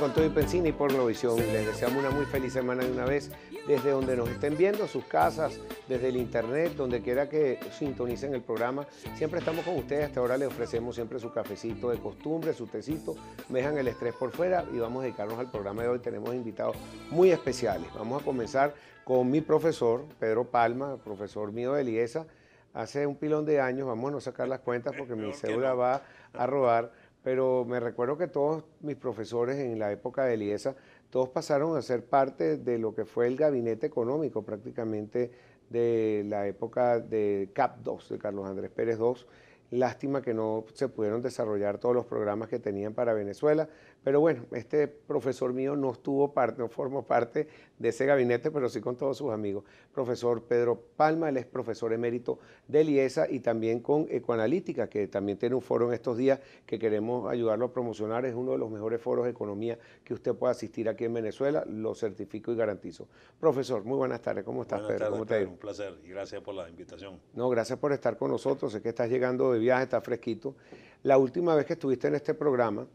con todo y Pensina y visión Les deseamos una muy feliz semana de una vez desde donde nos estén viendo, sus casas, desde el internet, donde quiera que sintonicen el programa. Siempre estamos con ustedes. Hasta ahora les ofrecemos siempre su cafecito de costumbre, su tecito. dejan el estrés por fuera y vamos a dedicarnos al programa de hoy. Tenemos invitados muy especiales. Vamos a comenzar con mi profesor, Pedro Palma, profesor mío de Liesa. Hace un pilón de años, vamos a no sacar las cuentas porque mi cédula va a robar pero me recuerdo que todos mis profesores en la época de Liesa, todos pasaron a ser parte de lo que fue el gabinete económico prácticamente de la época de CAP 2, de Carlos Andrés Pérez II. Lástima que no se pudieron desarrollar todos los programas que tenían para Venezuela, pero bueno, este profesor mío no estuvo parte, no formó parte de ese gabinete, pero sí con todos sus amigos. Profesor Pedro Palma, él es profesor emérito de Liesa y también con Ecoanalítica, que también tiene un foro en estos días que queremos ayudarlo a promocionar. Es uno de los mejores foros de economía que usted pueda asistir aquí en Venezuela, lo certifico y garantizo. Profesor, muy buenas tardes. ¿Cómo estás, Pedro? Un placer y gracias por la invitación. No, gracias por estar con nosotros. Sé que estás llegando de viaje, está fresquito. La última vez que estuviste en este programa,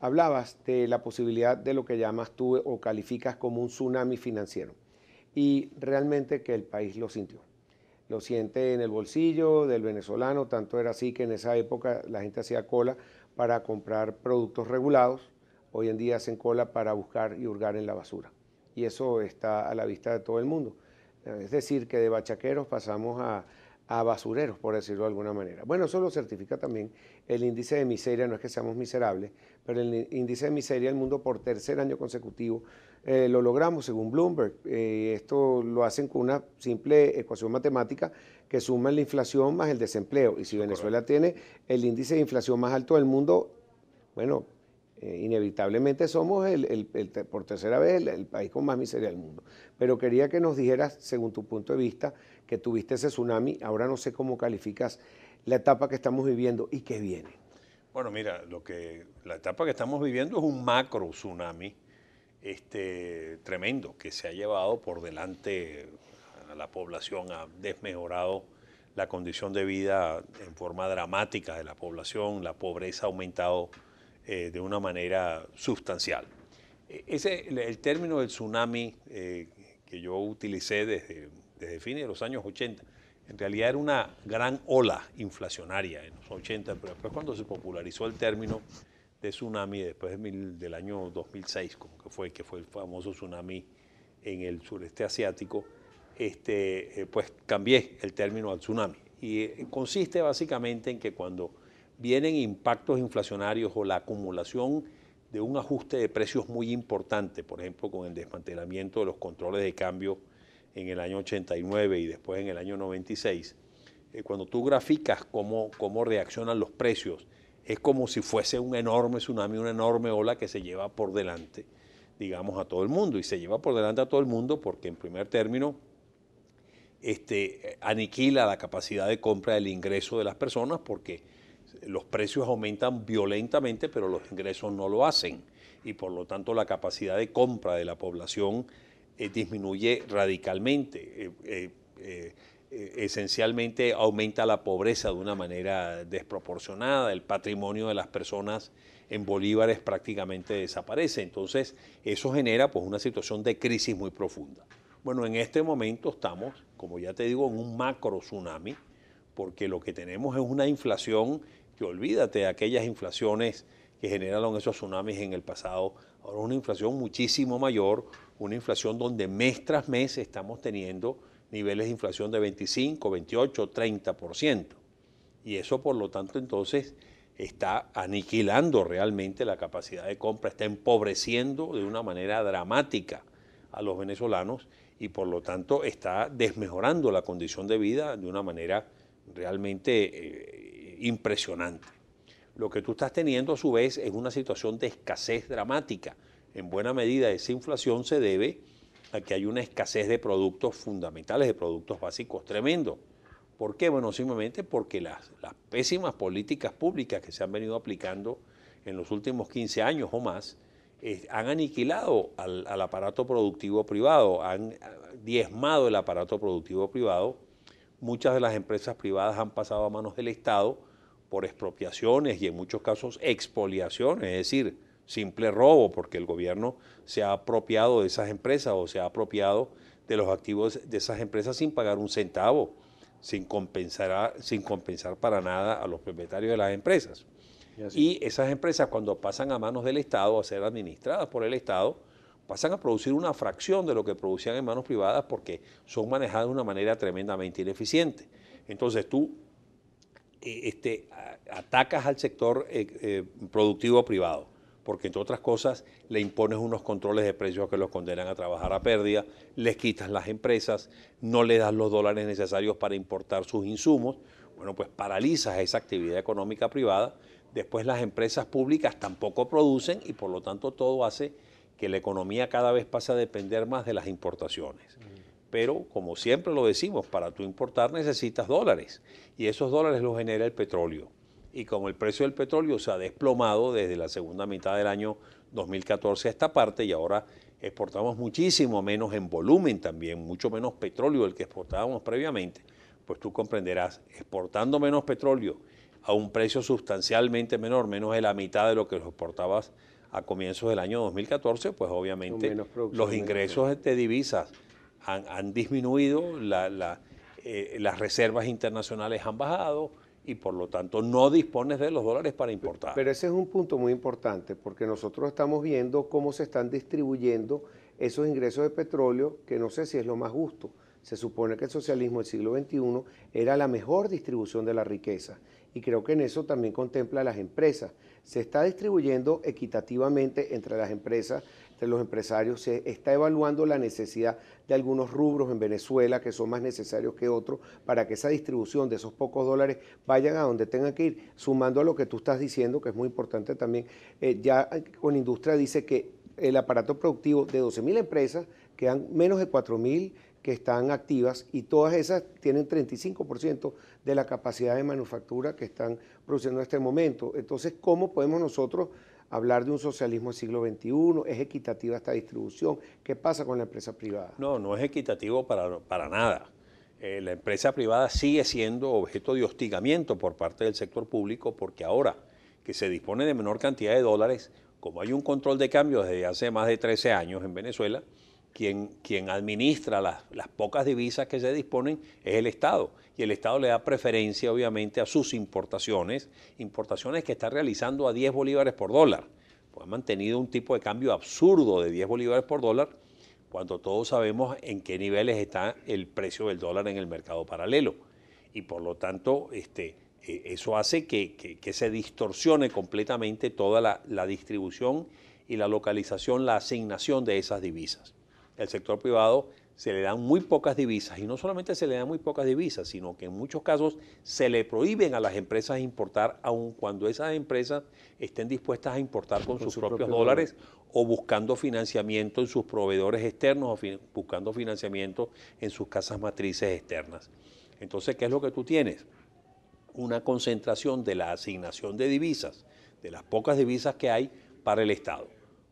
hablabas de la posibilidad de lo que llamas tú o calificas como un tsunami financiero. Y realmente que el país lo sintió. Lo siente en el bolsillo del venezolano, tanto era así que en esa época la gente hacía cola para comprar productos regulados, hoy en día hacen cola para buscar y hurgar en la basura. Y eso está a la vista de todo el mundo. Es decir, que de bachaqueros pasamos a a basureros, por decirlo de alguna manera. Bueno, eso lo certifica también el índice de miseria, no es que seamos miserables, pero el índice de miseria del mundo por tercer año consecutivo eh, lo logramos según Bloomberg. Eh, esto lo hacen con una simple ecuación matemática que suma la inflación más el desempleo. Y si Venezuela tiene el índice de inflación más alto del mundo, bueno, eh, inevitablemente somos, el, por tercera vez, el, país con más miseria del mundo. Pero quería que nos dijeras, según tu punto de vista, que tuviste ese tsunami, ahora no sé cómo calificas la etapa que estamos viviendo y qué viene. Bueno, mira, lo que, la etapa que estamos viviendo es un macro tsunami este, tremendo que se ha llevado por delante a la población, ha desmejorado la condición de vida en forma dramática de la población, la pobreza ha aumentado eh, de una manera sustancial. E-, ese, el término del tsunami eh, que yo utilicé desde, desde fines de los años 80, en realidad era una gran ola inflacionaria en los 80, pero después cuando se popularizó el término de tsunami, después del año 2006, como que fue, que fue el famoso tsunami en el sureste asiático, este, eh, pues cambié el término al tsunami. Y consiste básicamente en que cuando vienen impactos inflacionarios o la acumulación de un ajuste de precios muy importante, por ejemplo, con el desmantelamiento de los controles de cambio en el año 89 y después en el año 96, eh, cuando tú graficas cómo, cómo reaccionan los precios, es como si fuese un enorme tsunami, una enorme ola que se lleva por delante, digamos, a todo el mundo. Y se lleva por delante a todo el mundo porque, en primer término, este, aniquila la capacidad de compra del ingreso de las personas porque los precios aumentan violentamente, pero los ingresos no lo hacen y por lo tanto la capacidad de compra de la población eh, disminuye radicalmente. Eh, eh, esencialmente aumenta la pobreza de una manera desproporcionada, el patrimonio de las personas en bolívares prácticamente desaparece. Entonces, eso genera pues, una situación de crisis muy profunda. Bueno, en este momento estamos, como ya te digo, en un macro tsunami porque lo que tenemos es una inflación que olvídate de aquellas inflaciones que generaron esos tsunamis en el pasado, ahora es una inflación muchísimo mayor, una inflación donde mes tras mes estamos teniendo niveles de inflación de 25, 28, 30%. Y eso, por lo tanto, entonces está aniquilando realmente la capacidad de compra, está empobreciendo de una manera dramática a los venezolanos y por lo tanto está desmejorando la condición de vida de una manera realmente eh, impresionante. Lo que tú estás teniendo a su vez es una situación de escasez dramática. En buena medida esa inflación se debe a que hay una escasez de productos fundamentales, de productos básicos tremendo. ¿Por qué? Bueno, simplemente porque las, las pésimas políticas públicas que se han venido aplicando en los últimos 15 años o más, eh, han aniquilado al, aparato productivo privado, han eh, diezmado el aparato productivo privado muchas de las empresas privadas han pasado a manos del Estado por expropiaciones y en muchos casos expoliaciones, es decir, simple robo, porque el gobierno se ha apropiado de esas empresas o se ha apropiado de los activos de esas empresas sin pagar un centavo, sin compensar, sin compensar para nada a los propietarios de las empresas. Y, y esas empresas cuando pasan a manos del Estado, a ser administradas por el Estado, pasan a producir una fracción de lo que producían en manos privadas porque son manejadas de una manera tremendamente ineficiente. Entonces tú eh, este, atacas al sector eh, eh, productivo privado porque entre otras cosas le impones unos controles de precios que los condenan a trabajar a pérdida, les quitas las empresas, no le das los dólares necesarios para importar sus insumos, bueno, pues paralizas esa actividad económica privada, después las empresas públicas tampoco producen y por lo tanto todo hace que la economía cada vez pasa a depender más de las importaciones. Pero, como siempre lo decimos, para tú importar necesitas dólares y esos dólares los genera el petróleo. Y como el precio del petróleo se ha desplomado desde la segunda mitad del año 2014 a esta parte y ahora exportamos muchísimo menos en volumen también, mucho menos petróleo del que exportábamos previamente, pues tú comprenderás, exportando menos petróleo a un precio sustancialmente menor, menos de la mitad de lo que lo exportabas a comienzos del año 2014, pues obviamente los ingresos de divisas han, disminuido, eh, las reservas internacionales han bajado y por lo tanto no dispones de los dólares para importar. Pero ese es un punto muy importante porque nosotros estamos viendo cómo se están distribuyendo esos ingresos de petróleo, que no sé si es lo más justo. Se supone que el socialismo del siglo XXI era la mejor distribución de la riqueza y creo que en eso también contempla las empresas se está distribuyendo equitativamente entre las empresas, entre los empresarios, se está evaluando la necesidad de algunos rubros en Venezuela que son más necesarios que otros para que esa distribución de esos pocos dólares vayan a donde tengan que ir, sumando a lo que tú estás diciendo, que es muy importante también, eh, ya con industria dice que el aparato productivo de 12.000 empresas quedan menos de 4.000 que están activas y todas esas tienen 35% de la capacidad de manufactura que están produciendo en este momento. Entonces, ¿cómo podemos nosotros hablar de un socialismo del siglo XXI? ¿Es equitativa esta distribución? ¿Qué pasa con la empresa privada? No, no es equitativo para, nada. Eh, la empresa privada sigue siendo objeto de hostigamiento por parte del sector público porque ahora que se dispone de menor cantidad de dólares, como hay un control de cambio desde hace más de 13 años en Venezuela, quien, administra las, pocas divisas que se disponen es el Estado. Y el Estado le da preferencia, obviamente, a sus importaciones, importaciones que está realizando a 10 bolívares por dólar. Pues ha mantenido un tipo de cambio absurdo de 10 bolívares por dólar, cuando todos sabemos en qué niveles está el precio del dólar en el mercado paralelo. Y por lo tanto, este, e, eso hace que, se distorsione completamente toda la distribución y la localización, la asignación de esas divisas el sector privado se le dan muy pocas divisas y no solamente se le dan muy pocas divisas, sino que en muchos casos se le prohíben a las empresas importar, aun cuando esas empresas estén dispuestas a importar con, sus, propios, dólares, o buscando financiamiento en sus proveedores externos o buscando financiamiento en sus casas matrices externas. Entonces, ¿qué es lo que tú tienes? Una concentración de la asignación de divisas, de las pocas divisas que hay para el Estado.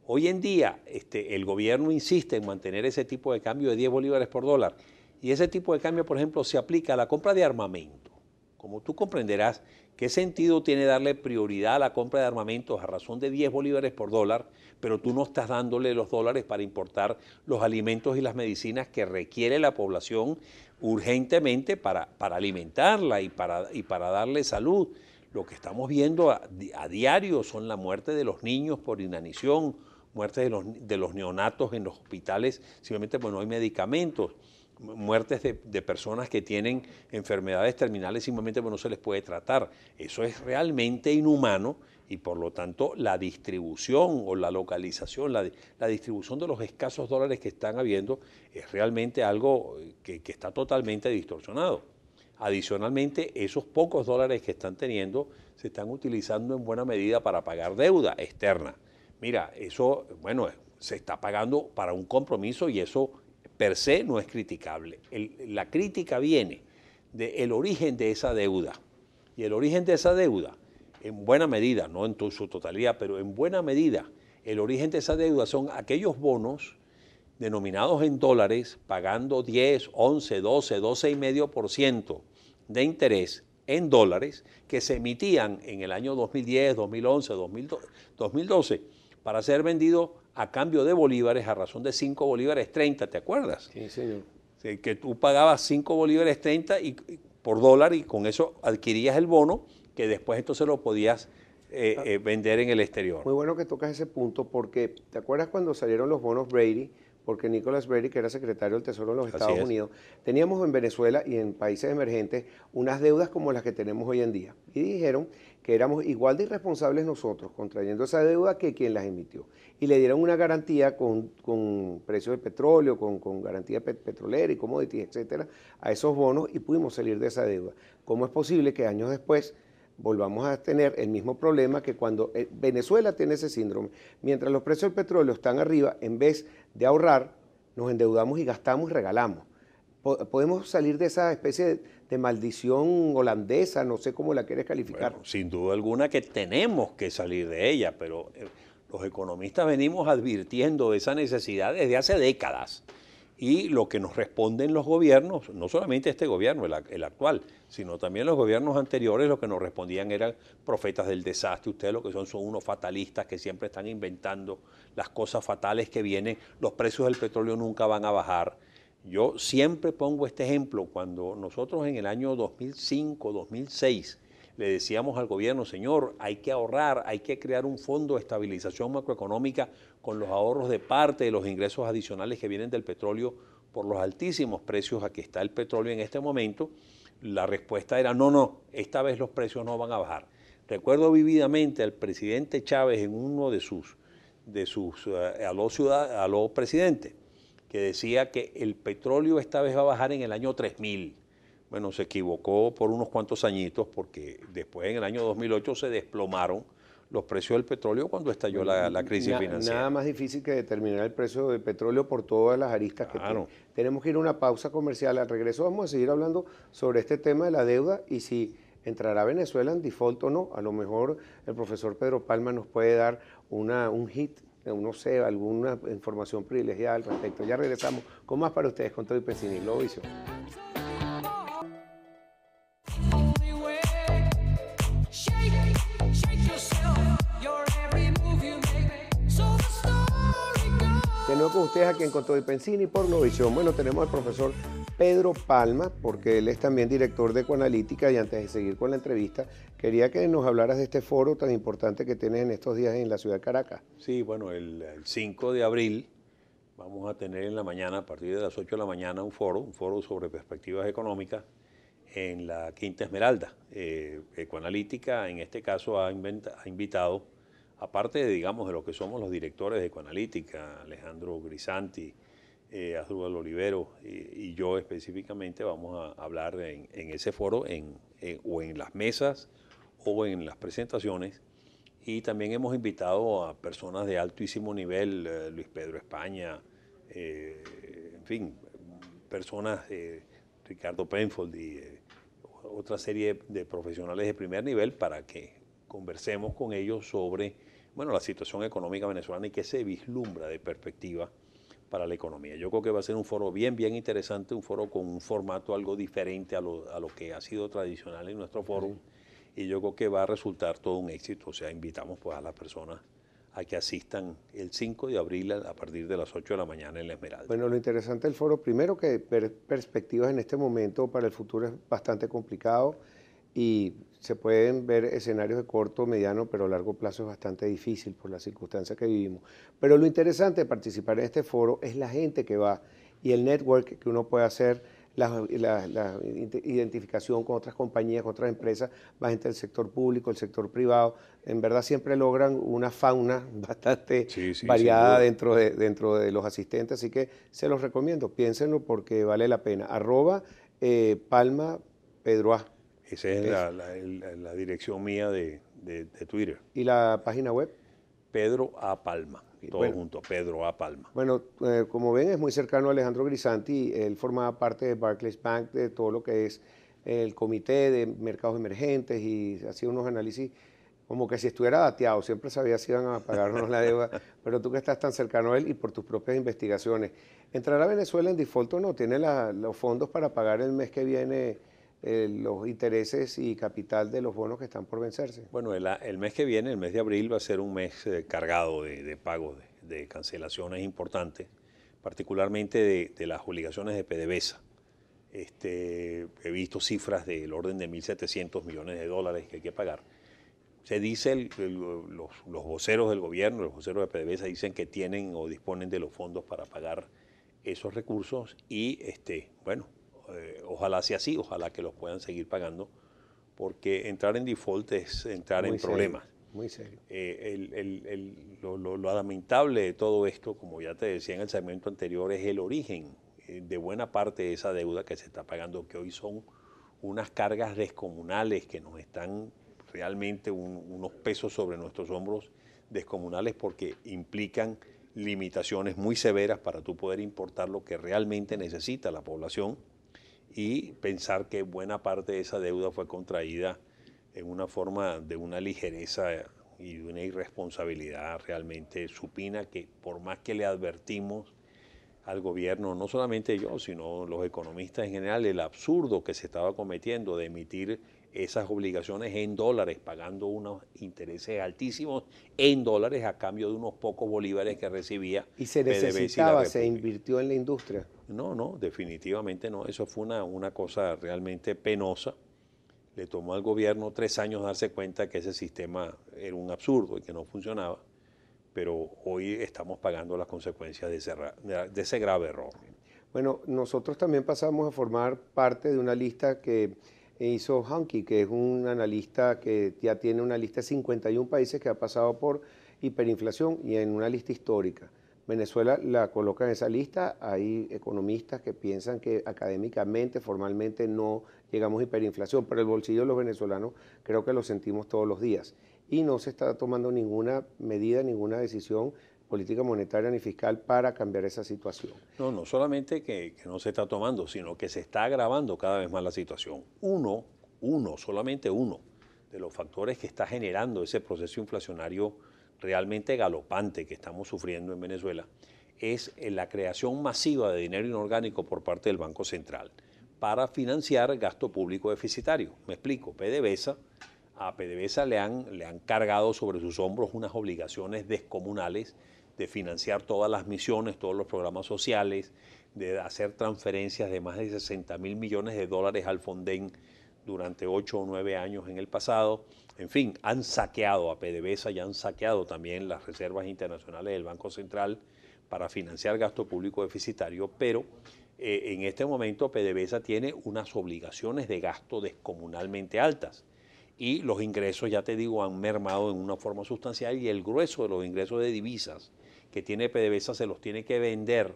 Hoy en día este, el gobierno insiste en mantener ese tipo de cambio de 10 bolívares por dólar y ese tipo de cambio, por ejemplo, se aplica a la compra de armamento. Como tú comprenderás, ¿qué sentido tiene darle prioridad a la compra de armamento a razón de 10 bolívares por dólar, pero tú no estás dándole los dólares para importar los alimentos y las medicinas que requiere la población urgentemente para, alimentarla y para, darle salud? Lo que estamos viendo a diario son la muerte de los niños por inanición muertes de los, neonatos en los hospitales, simplemente porque no hay medicamentos, muertes de, personas que tienen enfermedades terminales simplemente porque no se les puede tratar. Eso es realmente inhumano y por lo tanto la distribución o la localización, la, distribución de los escasos dólares que están habiendo es realmente algo eh, que, que está totalmente distorsionado. Adicionalmente, esos pocos dólares que están teniendo se están utilizando en buena medida para pagar deuda externa. Mira, eso, bueno, se está pagando para un compromiso y eso per se no es criticable. la crítica viene del origen de esa deuda. Y el origen de esa deuda, en buena medida, no en su totalidad, pero en buena medida, el origen de esa deuda son aquellos bonos denominados en dólares, pagando 10, 11, 12, 12,5% de interés en dólares que se emitían en el año 2010, 2011, 2012 para ser vendido a cambio de bolívares, a razón de 5 bolívares 30, ¿te acuerdas? Sí, señor. Que tú pagabas 5 bolívares 30 y, por dólar y con eso adquirías el bono que después entonces lo podías eh, ah. eh, vender en el exterior. Muy bueno que tocas ese punto porque, ¿te acuerdas cuando salieron los bonos Brady? porque Nicolas Berry, que era secretario del Tesoro de los Estados Unidos, teníamos en Venezuela y en países emergentes unas deudas como las que tenemos hoy en día. Y dijeron que éramos igual de irresponsables nosotros contrayendo esa deuda que quien las emitió. Y le dieron una garantía con, con precios de petróleo, con, garantía petrolera y commodities, etcétera, a esos bonos y pudimos salir de esa deuda. ¿Cómo es posible que años después volvamos a tener el mismo problema que cuando eh, Venezuela tiene ese síndrome. Mientras los precios del petróleo están arriba, en vez de ahorrar, nos endeudamos y gastamos y regalamos. Podemos salir de esa especie de maldición holandesa, no sé cómo la quieres calificar. sin duda alguna que tenemos que salir de ella, pero eh, los economistas venimos advirtiendo de esa necesidad desde hace décadas y lo que nos responden los gobiernos, no solamente este gobierno, el, actual, sino también los gobiernos anteriores, lo que nos respondían eran profetas del desastre, ustedes lo que son son unos fatalistas que siempre están inventando las cosas fatales que vienen, los precios del petróleo nunca van a bajar. Yo siempre pongo este ejemplo, cuando nosotros en el año 2005, 2006, le decíamos al gobierno, señor, hay que ahorrar, hay que crear un fondo de estabilización macroeconómica con los ahorros de parte de los ingresos adicionales que vienen del petróleo por los altísimos precios a que está el petróleo en este momento. La respuesta era, no, no, esta vez los precios no van a bajar. Recuerdo vividamente al presidente Chávez en uno de sus, de sus, eh, a los, ciudad, a los presidentes, que decía que el petróleo esta vez va a bajar en el año 3000 bueno, se equivocó por unos cuantos añitos porque después en el año 2008 se desplomaron los precios del petróleo cuando estalló la, crisis financiera. Nada más difícil que determinar el precio del petróleo por todas las aristas que tiene. Tenemos que ir a una pausa comercial. Al regreso vamos a seguir hablando sobre este tema de la deuda y si entrará Venezuela en default o no. A lo mejor el profesor Pedro Palma nos puede dar una, un hit, eh, no sé, alguna información privilegiada al respecto. Ya regresamos con más para ustedes con todo y Pensinil. Lo con ustedes aquí en Pensini por Bueno, tenemos al profesor Pedro Palma, porque él es también director de Ecoanalítica y antes de seguir con la entrevista, quería que nos hablaras de este foro tan importante que tienes en estos días en la ciudad de Caracas. Sí, bueno, el, 5 de abril vamos a tener en la mañana, a partir de las 8 de la mañana, un foro, un foro sobre perspectivas económicas en la Quinta Esmeralda. Eh, Ecoanalítica en este caso ha invitado aparte, digamos, de lo que somos los directores de Ecoanalítica, Alejandro Grisanti, eh, Olivero y, yo específicamente vamos a hablar en, ese foro o en las mesas o en las presentaciones. Y también hemos invitado a personas de altísimo nivel, eh, Luis Pedro España, eh, en fin, personas, eh, Ricardo Penfold y otra serie de profesionales de primer nivel para que conversemos con ellos sobre bueno, la situación económica venezolana y qué se vislumbra de perspectiva para la economía. Yo creo que va a ser un foro bien, bien interesante, un foro con un formato algo diferente a lo, a lo que ha sido tradicional en nuestro foro y yo creo que va a resultar todo un éxito. O sea, invitamos pues a las personas a que asistan el 5 de abril a partir de las 8 de la mañana en La Esmeralda. Bueno, lo interesante del foro, primero que perspectivas en este momento para el futuro es bastante complicado y se pueden ver escenarios de corto, mediano, pero a largo plazo es bastante difícil por las circunstancias que vivimos. Pero lo interesante de participar en este foro es la gente que va y el network que uno puede hacer, la, identificación con otras compañías, con otras empresas, más gente del sector público, el sector privado. En verdad siempre logran una fauna bastante variada dentro de, dentro de los asistentes, así que se los recomiendo, piénsenlo porque vale la pena. Arroba eh, Palma Pedro esa es, la, dirección mía de, Twitter. ¿Y la página web? Pedro A. Palma, todo junto, Pedro A. Palma. Bueno, eh, como ven, es muy cercano a Alejandro Grisanti. Él formaba parte de Barclays Bank, de todo lo que es el comité de mercados emergentes y hacía unos análisis como que si estuviera dateado, siempre sabía si iban a pagarnos la deuda, pero tú que estás tan cercano a él y por tus propias investigaciones, a Venezuela en default o no? ¿Tiene los fondos para pagar el mes que viene? Eh, los intereses y capital de los bonos que están por vencerse. Bueno, el, mes que viene, el mes de abril, va a ser un mes eh, cargado de, pagos, de, cancelaciones importantes, particularmente de, las obligaciones de PDVSA. Este, he visto cifras del orden de 1.700 millones de dólares que hay que pagar. Se dice, los, voceros del gobierno, los voceros de PDVSA dicen que tienen o disponen de los fondos para pagar esos recursos y, este, bueno, eh, ojalá sea así, ojalá que los puedan seguir pagando, porque entrar en default es entrar en problemas. Muy serio. Eh, lo, lo, lamentable de todo esto, como ya te decía en el segmento anterior, es el origen eh, de buena parte de esa deuda que se está pagando, que hoy son unas cargas descomunales que nos están realmente unos pesos sobre nuestros hombros descomunales porque implican limitaciones muy severas para tú poder importar lo que realmente necesita la población y pensar que buena parte de esa deuda fue contraída en una forma de una ligereza y de una irresponsabilidad realmente supina que por más que le advertimos al gobierno, no solamente yo, sino los economistas en general, el absurdo que se estaba cometiendo de emitir esas obligaciones en dólares, pagando unos intereses altísimos en dólares a cambio de unos pocos bolívares que recibía. ¿Y se necesitaba, se invirtió en la industria? No, no, definitivamente no. Eso fue una, una cosa realmente penosa. Le tomó al gobierno tres años darse cuenta que ese sistema era un absurdo y que no funcionaba, pero hoy estamos pagando las consecuencias de de ese grave error. Bueno, nosotros también pasamos a formar parte de una lista que e hizo Hankey, que es un analista que ya tiene una lista de 51 países que ha pasado por hiperinflación y en una lista histórica. Venezuela la coloca en esa lista, hay economistas que piensan que académicamente, formalmente no llegamos a hiperinflación, pero el bolsillo de los venezolanos creo que lo sentimos todos los días y no se está tomando ninguna medida, ninguna decisión política monetaria ni fiscal para cambiar esa situación. No, no solamente que, no se está tomando, sino que se está agravando cada vez más la situación. Uno, uno, solamente uno de los factores que está generando ese proceso inflacionario realmente galopante que estamos sufriendo en Venezuela es eh, la creación masiva de dinero inorgánico por parte del Banco Central para financiar gasto público deficitario. Me explico, PDVSA, a PDVSA le han, le han cargado sobre sus hombros unas obligaciones descomunales de financiar todas las misiones, todos los programas sociales, de hacer transferencias de más de 60 mil millones de dólares al Fonden durante ocho o nueve años en el pasado. En fin, han saqueado a PDVSA y han saqueado también las reservas internacionales del Banco Central para financiar gasto público deficitario, pero eh, en este momento PDVSA tiene unas obligaciones de gasto descomunalmente altas y los ingresos, ya te digo, han mermado en una forma sustancial y el grueso de los ingresos de divisas que tiene PDVSA se los tiene que vender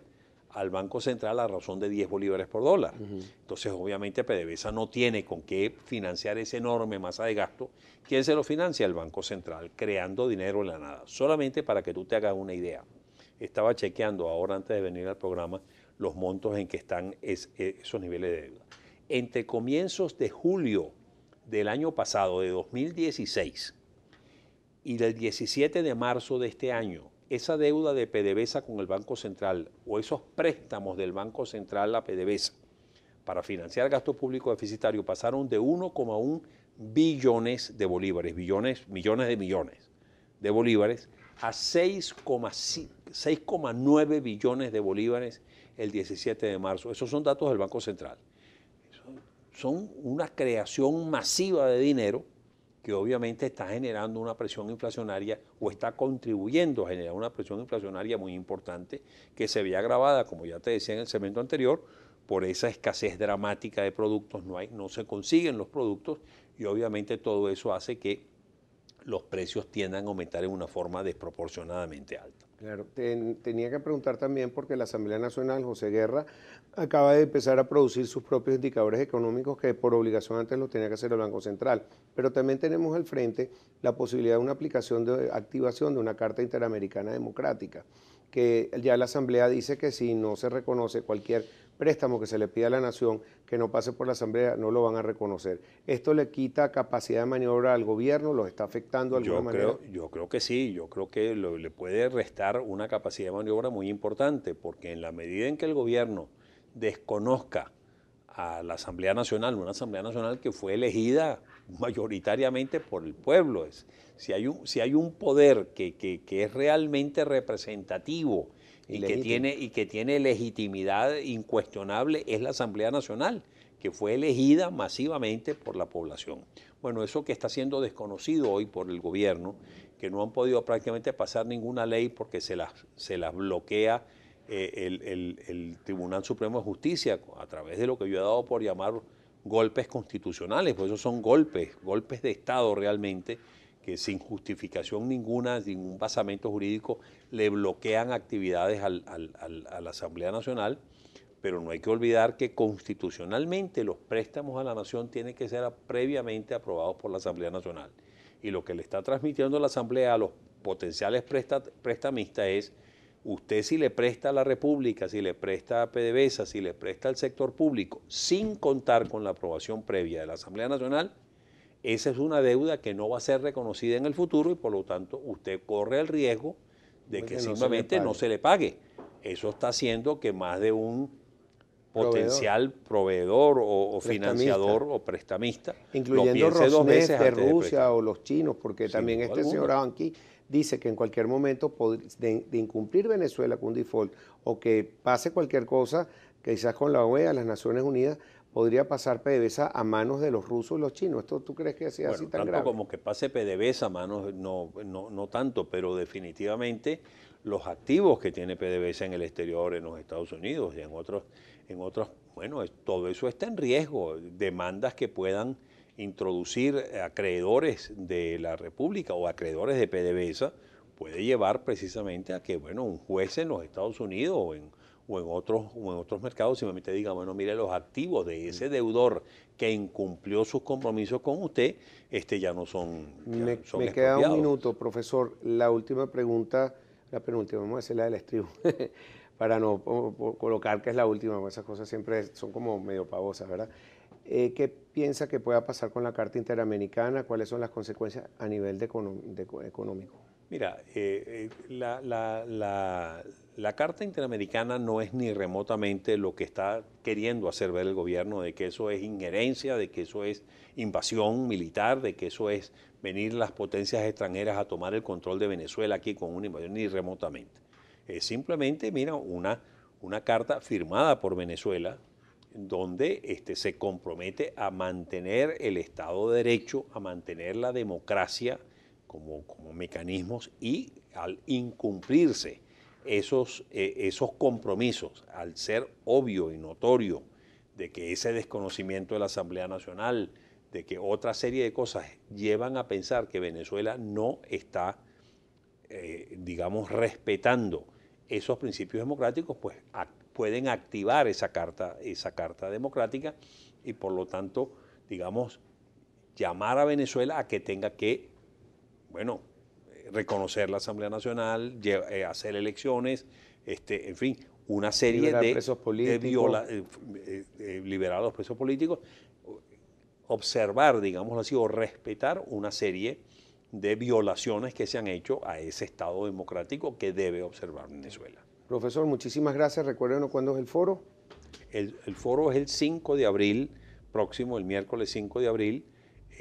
al Banco Central a razón de 10 bolívares por dólar. Entonces, obviamente, PDVSA no tiene con qué financiar esa enorme masa de gasto. ¿Quién se lo financia? El Banco Central, creando dinero en la nada. Solamente para que tú te hagas una idea. Estaba chequeando ahora antes de venir al programa los montos en que están eh, esos niveles de deuda. Entre comienzos de julio del año pasado, de 2016, y del 17 de marzo de este año, esa deuda de PDVSA con el Banco Central o esos préstamos del Banco Central a PDVSA para financiar gasto público deficitario pasaron de 1,1 billones de bolívares, billones, millones de millones de bolívares, a 6,9 billones de bolívares el 17 de marzo. Esos son datos del Banco Central son una creación masiva de dinero que obviamente está generando una presión inflacionaria o está contribuyendo a generar una presión inflacionaria muy importante que se ve agravada, como ya te decía en el segmento anterior, por esa escasez dramática de productos, no, hay, no se consiguen los productos y obviamente todo eso hace que los precios tiendan a aumentar en una forma desproporcionadamente alta. Claro, tenía que preguntar también porque la Asamblea Nacional, José Guerra, acaba de empezar a producir sus propios indicadores económicos que por obligación antes lo tenía que hacer el Banco Central. Pero también tenemos al frente la posibilidad de una aplicación de activación de una Carta Interamericana Democrática, que ya la Asamblea dice que si no se reconoce cualquier préstamo que se le pide a la nación, que no pase por la Asamblea, no lo van a reconocer. ¿Esto le quita capacidad de maniobra al gobierno? ¿Lo está afectando de alguna yo Creo, yo creo que sí, yo creo que le puede restar una capacidad de maniobra muy importante, porque en la medida en que el gobierno desconozca a la Asamblea Nacional, una Asamblea Nacional que fue elegida mayoritariamente por el pueblo. si, hay un, si hay un poder que, que, que es realmente representativo y que, tiene, y que tiene legitimidad incuestionable es la Asamblea Nacional, que fue elegida masivamente por la población. Bueno, eso que está siendo desconocido hoy por el gobierno, que no han podido prácticamente pasar ninguna ley porque se las, se las bloquea eh, el, el Tribunal Supremo de Justicia a través de lo que yo he dado por llamar golpes constitucionales, pues esos son golpes, golpes de Estado realmente sin justificación ninguna, sin un basamento jurídico, le bloquean actividades a la Asamblea Nacional, pero no hay que olvidar que constitucionalmente los préstamos a la nación tienen que ser previamente aprobados por la Asamblea Nacional. Y lo que le está transmitiendo la Asamblea a los potenciales presta, prestamistas es, usted si le presta a la República, si le presta a PDVSA, si le presta al sector público, sin contar con la aprobación previa de la Asamblea Nacional, esa es una deuda que no va a ser reconocida en el futuro y por lo tanto usted corre el riesgo de que, simplemente no se, le pague. Eso está haciendo que más de un potencial proveedor o, financiador o prestamista, incluyendo meses de Rusia o los chinos, porque también este señor aquí dice que en cualquier momento de, de incumplir Venezuela con un default o que pase cualquier cosa, quizás con la OEA, las Naciones Unidas, podría pasar PDVSA a manos de los rusos y los chinos. ¿Esto tú crees que sea así tan tanto como que pase PDVSA a manos, no, no, no tanto, pero definitivamente los activos que tiene PDVSA en el exterior, en los Estados Unidos y en otros, en otros bueno, todo eso está en riesgo. Demandas que puedan introducir acreedores de la República o acreedores de PDVSA puede llevar precisamente a que, bueno, un juez en los Estados Unidos o en o en otros, en otros mercados simplemente diga, bueno, mire, los activos de ese mm. deudor que incumplió sus compromisos con usted, este ya no son. me, queda un minuto, profesor. La última pregunta, la pregunta vamos a hacer la del estribo, para no colocar que es la última, esas cosas siempre son como medio pavosas, ¿verdad? Eh, ¿Qué piensa que pueda pasar con la Carta Interamericana? ¿Cuáles son las consecuencias a nivel económico? Mira, eh, eh, la, Carta Interamericana no es ni remotamente lo que está queriendo hacer ver el gobierno, de que eso es injerencia, de que eso es invasión militar, de que eso es venir las potencias extranjeras a tomar el control de Venezuela aquí con una invasión, ni remotamente. Es simplemente, mira, una, carta firmada por Venezuela donde este, se compromete a mantener el Estado de Derecho, a mantener la democracia, como, mecanismos y al incumplirse esos, eh, esos compromisos, al ser obvio y notorio de que ese desconocimiento de la Asamblea Nacional, de que otra serie de cosas llevan a pensar que Venezuela no está, eh, digamos, respetando esos principios democráticos, pues pueden activar esa carta, esa carta democrática y por lo tanto, digamos, llamar a Venezuela a que tenga que bueno, reconocer la Asamblea Nacional, eh, hacer elecciones, este, en fin, una serie de, de viola, eh, eh, liberar a los presos políticos, observar, digámoslo así, o respetar una serie de violaciones que se han hecho a ese Estado democrático que debe observar Venezuela. Profesor, muchísimas gracias. Recuérdenos cuándo es el foro. el, foro es el 5 de abril, próximo, el miércoles 5 de abril,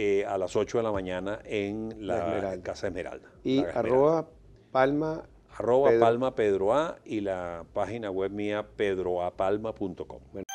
eh, a las 8 de la mañana en la, Casa Esmeralda. Y arroba palma. Arroba palma Pedro y la página web mía pedroapalma.com.